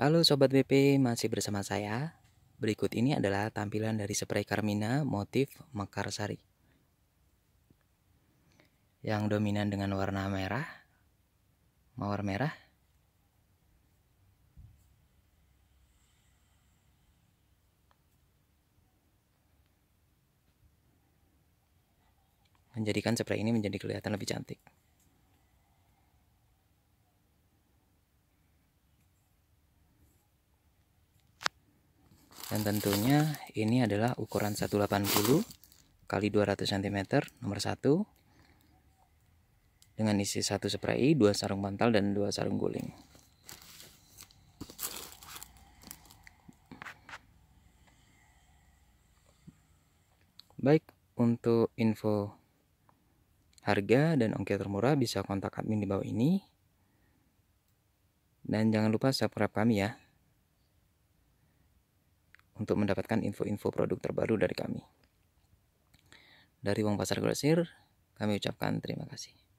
Halo Sobat BP, masih bersama saya. Berikut ini adalah tampilan dari spray Carmina motif Mekar Sari. Yang dominan dengan warna merah, mawar merah. Menjadikan spray ini menjadi kelihatan lebih cantik. dan tentunya ini adalah ukuran 180 kali 200 cm nomor 1 dengan isi satu spray, dua sarung bantal dan dua sarung guling. Baik, untuk info harga dan ongkir termurah bisa kontak admin di bawah ini. Dan jangan lupa subscribe kami ya untuk mendapatkan info-info produk terbaru dari kami. Dari Wong Pasar Grosir, kami ucapkan terima kasih.